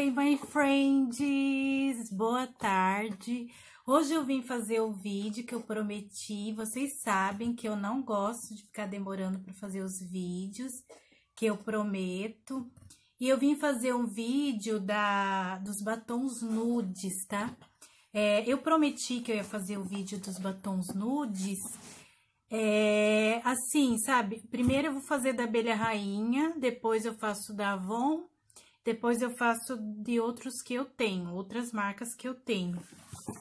Oi, my friends! Boa tarde! Hoje eu vim fazer o vídeo que eu prometi. Vocês sabem que eu não gosto de ficar demorando para fazer os vídeos que eu prometo. E eu vim fazer um vídeo da dos batons nudes, tá? É, eu prometi que eu ia fazer o vídeo dos batons nudes. É, assim, sabe? Primeiro eu vou fazer da abelha rainha, depois eu faço da Avon depois eu faço de outros que eu tenho, outras marcas que eu tenho.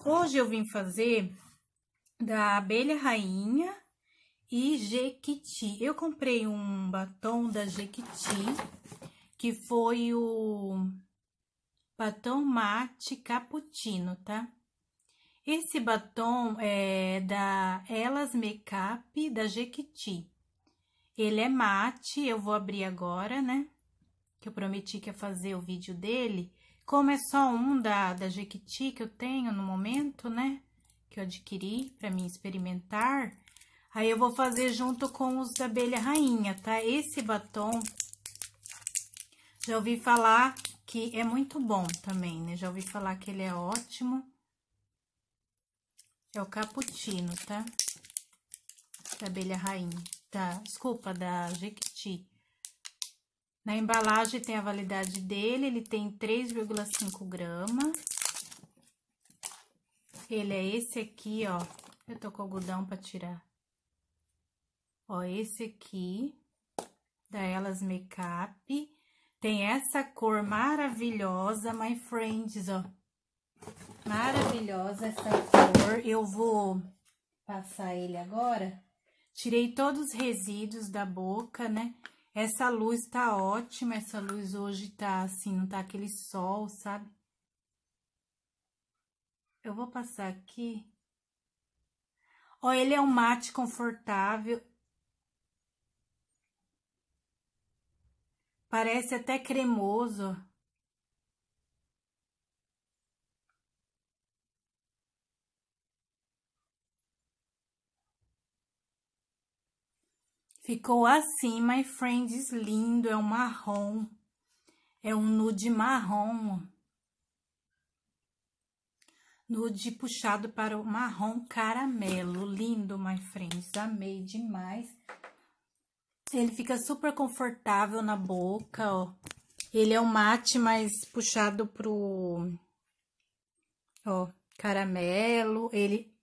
Hoje eu vim fazer da Abelha Rainha e Jequiti. Eu comprei um batom da Jequiti, que foi o batom mate cappuccino, tá? Esse batom é da Elas Makeup da Jequiti. Ele é mate, eu vou abrir agora, né? que eu prometi que ia fazer o vídeo dele. Como é só um da, da Jequiti que eu tenho no momento, né? Que eu adquiri para mim experimentar. Aí eu vou fazer junto com os da abelha rainha, tá? Esse batom, já ouvi falar que é muito bom também, né? Já ouvi falar que ele é ótimo. É o cappuccino, tá? Da abelha rainha, tá? Desculpa, da Jequiti. Na embalagem tem a validade dele, ele tem 3,5 gramas. Ele é esse aqui, ó. Eu tô com algodão pra tirar. Ó, esse aqui, da Elas Makeup. Tem essa cor maravilhosa, my friends, ó. Maravilhosa essa cor. Eu vou passar ele agora. Tirei todos os resíduos da boca, né? Essa luz tá ótima, essa luz hoje tá assim, não tá aquele sol, sabe? Eu vou passar aqui. Ó, ele é um mate confortável. Parece até cremoso, Ficou assim, my friends, lindo, é um marrom. É um nude marrom. Nude puxado para o marrom caramelo. Lindo, my friends, amei demais. Ele fica super confortável na boca, ó. Ele é um mate, mas puxado pro... Ó, caramelo. Ele...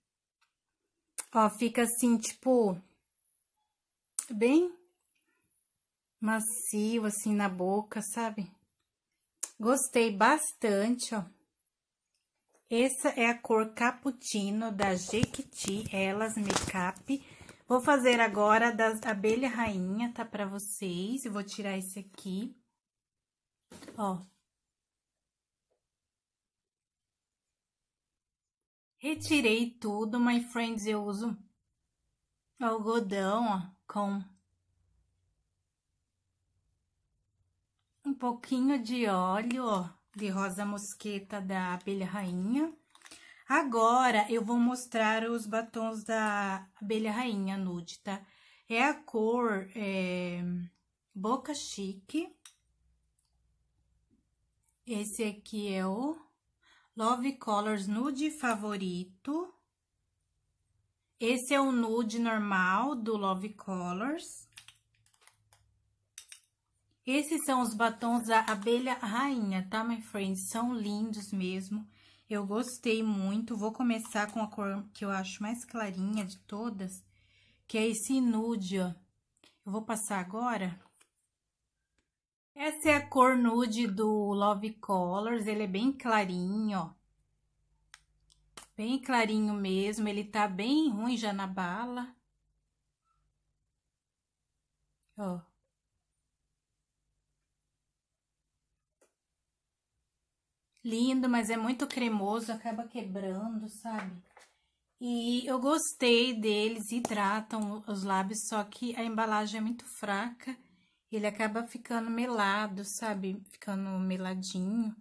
Ó, fica assim, tipo bem macio, assim, na boca, sabe? Gostei bastante, ó. Essa é a cor Cappuccino da Jequiti, Elas Makeup. Vou fazer agora da abelha rainha, tá? Pra vocês. Eu vou tirar esse aqui. Ó. Retirei tudo, my friends. Eu uso algodão, ó com um pouquinho de óleo de rosa mosqueta da abelha rainha. Agora, eu vou mostrar os batons da abelha rainha nude, tá? É a cor é, Boca Chique. Esse aqui é o Love Colors Nude Favorito. Esse é o nude normal do Love Colors. Esses são os batons da Abelha Rainha, tá, my friends? São lindos mesmo. Eu gostei muito. Vou começar com a cor que eu acho mais clarinha de todas, que é esse nude, ó. Eu vou passar agora. Essa é a cor nude do Love Colors. Ele é bem clarinho, ó. Bem clarinho mesmo, ele tá bem ruim já na bala. Ó. Lindo, mas é muito cremoso, acaba quebrando, sabe? E eu gostei deles, hidratam os lábios, só que a embalagem é muito fraca. Ele acaba ficando melado, sabe? Ficando meladinho.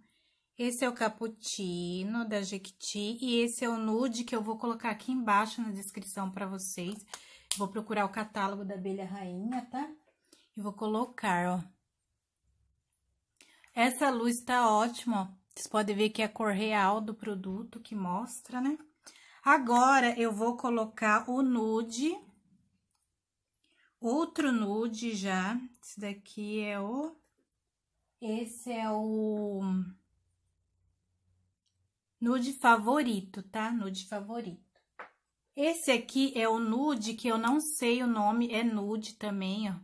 Esse é o cappuccino da Jequiti e esse é o nude que eu vou colocar aqui embaixo na descrição para vocês. Vou procurar o catálogo da abelha rainha, tá? E vou colocar, ó. Essa luz tá ótima, ó. Vocês podem ver que é a cor real do produto que mostra, né? Agora, eu vou colocar o nude. Outro nude já. Esse daqui é o... Esse é o nude favorito, tá? Nude favorito. Esse aqui é o nude que eu não sei o nome, é nude também, ó.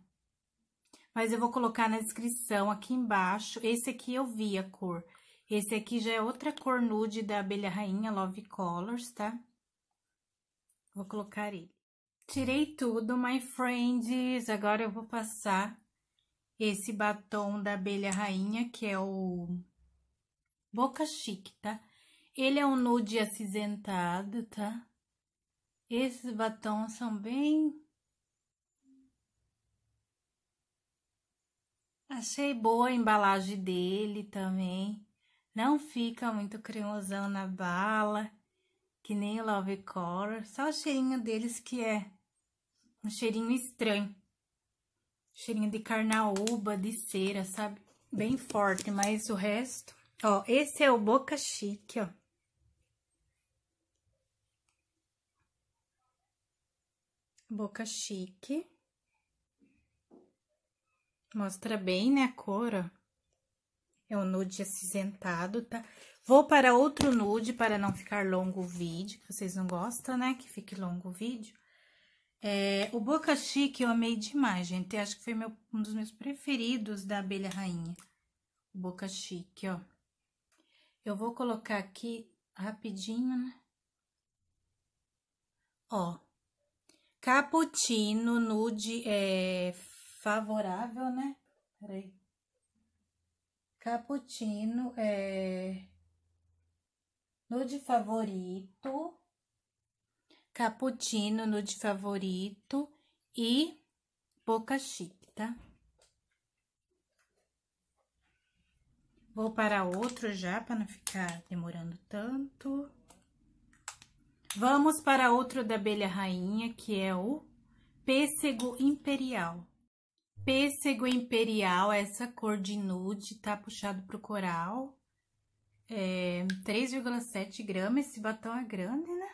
Mas eu vou colocar na descrição aqui embaixo. Esse aqui eu vi a cor. Esse aqui já é outra cor nude da Abelha Rainha Love Colors, tá? Vou colocar ele. Tirei tudo, my friends. Agora eu vou passar esse batom da Abelha Rainha, que é o Boca Chic, tá? Ele é um nude acinzentado, tá? Esses batons são bem... Achei boa a embalagem dele também. Não fica muito cremosão na bala, que nem o Love Color. Só o cheirinho deles que é um cheirinho estranho. Cheirinho de carnaúba, de cera, sabe? Bem forte, mas o resto... Ó, esse é o Boca Chique, ó. Boca chique. Mostra bem, né, a cor, ó. É um nude acinzentado, tá? Vou para outro nude para não ficar longo o vídeo, que vocês não gostam, né, que fique longo o vídeo. É, o Boca Chique eu amei demais, gente. acho que foi meu, um dos meus preferidos da Abelha Rainha. O Boca Chique, ó. Eu vou colocar aqui rapidinho, né? Ó, Cappuccino nude é favorável, né? Peraí. Cappuccino é nude favorito. Cappuccino nude favorito e boca chique, tá? Vou para outro já para não ficar demorando tanto. Vamos para outro da abelha rainha, que é o pêssego imperial. Pêssego imperial, essa cor de nude, tá puxado pro coral. É 3,7 gramas, esse batom é grande, né?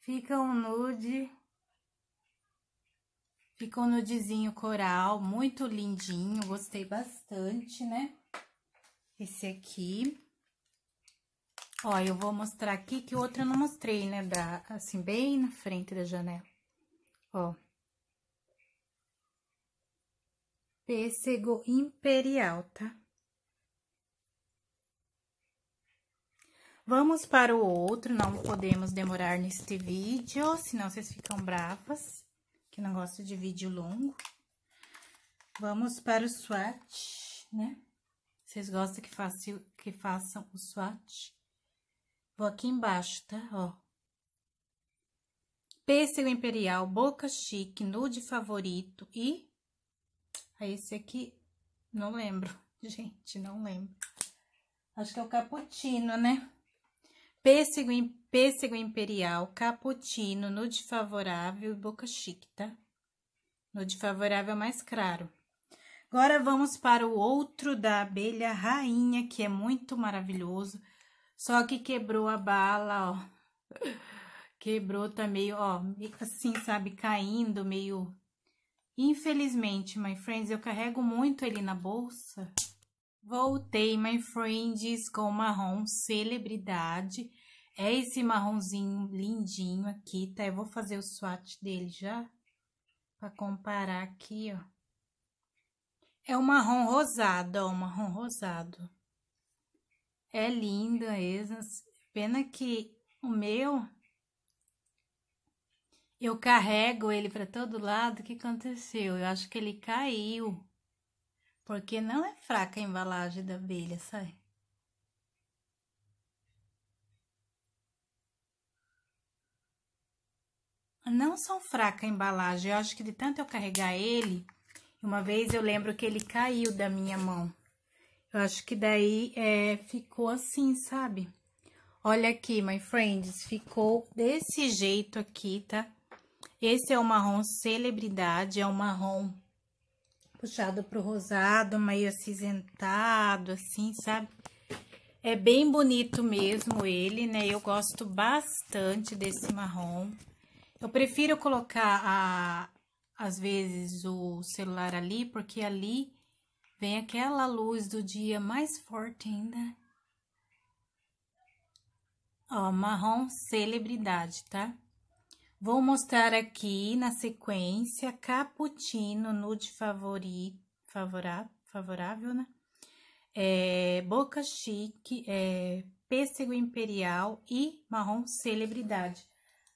Fica um nude Ficou no desenho coral, muito lindinho, gostei bastante, né? Esse aqui. Ó, eu vou mostrar aqui que o outro eu não mostrei, né? Da, assim, bem na frente da janela. Ó. Pêssego imperial, tá? Vamos para o outro, não podemos demorar neste vídeo, senão vocês ficam bravas que não gosto de vídeo longo. Vamos para o swatch, né? Vocês gostam que, façam, que façam o swatch? Vou aqui embaixo, tá? Ó. Pêssego Imperial, Boca Chique, Nude Favorito e... Aí, ah, esse aqui, não lembro, gente, não lembro. Acho que é o Cappuccino, né? pêssego, pêssego imperial, cappuccino, nude favorável e boca chique, tá? Nude favorável é mais claro. Agora vamos para o outro da abelha rainha, que é muito maravilhoso. Só que quebrou a bala, ó. Quebrou, tá meio, ó, assim, sabe, caindo, meio... Infelizmente, my friends, eu carrego muito ele na bolsa. Voltei, my friends, com o marrom celebridade. É esse marronzinho lindinho aqui, tá? Eu vou fazer o swatch dele já, pra comparar aqui, ó. É o marrom rosado, ó, o marrom rosado. É linda esse, pena que o meu, eu carrego ele pra todo lado, o que aconteceu? Eu acho que ele caiu porque não é fraca a embalagem da abelha, sai. Não são fraca a embalagem, eu acho que de tanto eu carregar ele, uma vez eu lembro que ele caiu da minha mão. Eu acho que daí é, ficou assim, sabe? Olha aqui, my friends, ficou desse jeito aqui, tá? Esse é o marrom celebridade, é o marrom puxado pro rosado, meio acinzentado, assim, sabe? É bem bonito mesmo ele, né? Eu gosto bastante desse marrom. Eu prefiro colocar, a, às vezes, o celular ali, porque ali vem aquela luz do dia mais forte ainda. Ó, marrom celebridade, tá? Vou mostrar aqui na sequência cappuccino, nude favori, favora, favorável, né? É, boca chique, é, pêssego imperial e marrom celebridade.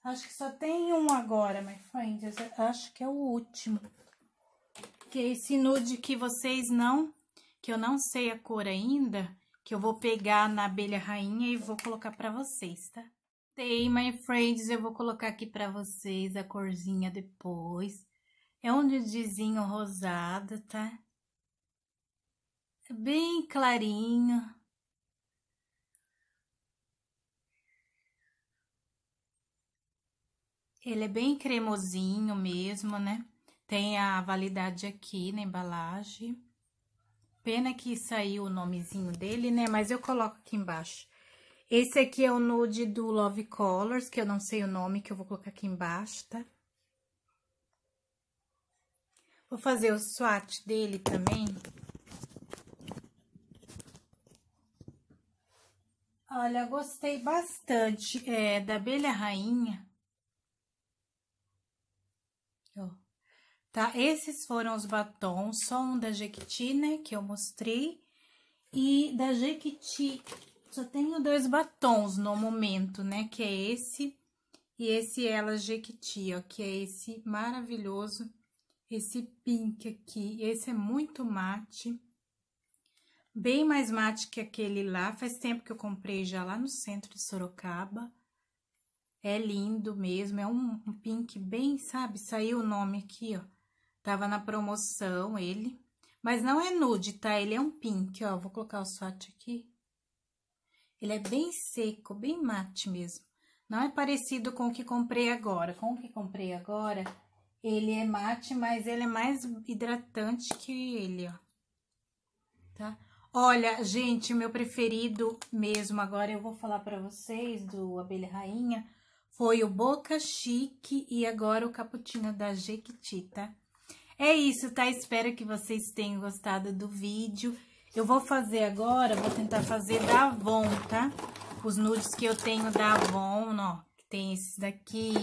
Acho que só tem um agora, my friends. Acho que é o último. Que é esse nude que vocês não, que eu não sei a cor ainda, que eu vou pegar na abelha rainha e vou colocar pra vocês, tá? gostei, my friends. Eu vou colocar aqui para vocês a corzinha depois. É um nudezinho rosado, tá? É bem clarinho. Ele é bem cremosinho mesmo, né? Tem a validade aqui na embalagem. Pena que saiu o nomezinho dele, né? Mas eu coloco aqui embaixo. Esse aqui é o nude do Love Colors, que eu não sei o nome, que eu vou colocar aqui embaixo, tá? Vou fazer o swatch dele também. Olha, gostei bastante é, da abelha rainha. Ó, tá? Esses foram os batons, só um da Jequiti, né, que eu mostrei. E da Jequiti só tenho dois batons no momento, né? Que é esse e esse Ela Jequiti, ó, que é esse maravilhoso, esse pink aqui. Esse é muito mate, bem mais mate que aquele lá. Faz tempo que eu comprei já lá no centro de Sorocaba. É lindo mesmo, é um, um pink bem, sabe? Saiu o nome aqui, ó. Tava na promoção ele, mas não é nude, tá? Ele é um pink, ó. Vou colocar o swatch aqui. Ele é bem seco, bem mate mesmo. Não é parecido com o que comprei agora. Com o que comprei agora, ele é mate, mas ele é mais hidratante que ele, ó. Tá? Olha, gente, meu preferido mesmo, agora eu vou falar para vocês do Abelha Rainha, foi o Boca Chique e agora o Caputinho da Jequiti, tá? É isso, tá? Espero que vocês tenham gostado do vídeo. Eu vou fazer agora, vou tentar fazer da Avon, tá? Os nudes que eu tenho da Avon, ó. Tem esses daqui,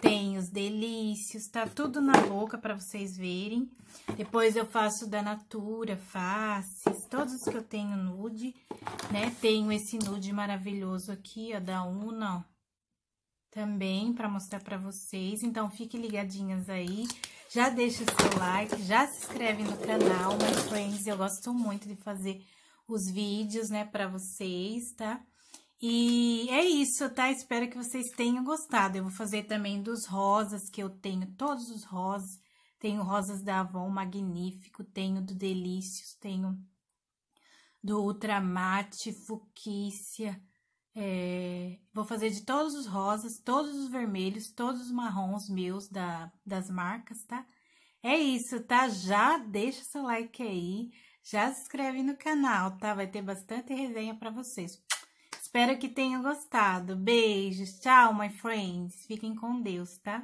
tem os delícios, tá tudo na boca pra vocês verem. Depois eu faço da Natura, faces, todos os que eu tenho nude, né? Tenho esse nude maravilhoso aqui, ó, da Una, ó também para mostrar para vocês. Então, fiquem ligadinhas aí. Já deixa o seu like, já se inscreve no canal, my friends. Eu gosto muito de fazer os vídeos, né, para vocês, tá? E é isso, tá? Espero que vocês tenham gostado. Eu vou fazer também dos rosas, que eu tenho todos os rosas. Tenho rosas da Avon Magnífico, tenho do Delícios, tenho do Ultramate, Fuquícia, é, vou fazer de todos os rosas, todos os vermelhos, todos os marrons meus da, das marcas, tá? É isso, tá? Já deixa seu like aí, já se inscreve no canal, tá? Vai ter bastante resenha para vocês. Espero que tenham gostado. Beijos, tchau, my friends. Fiquem com Deus, tá?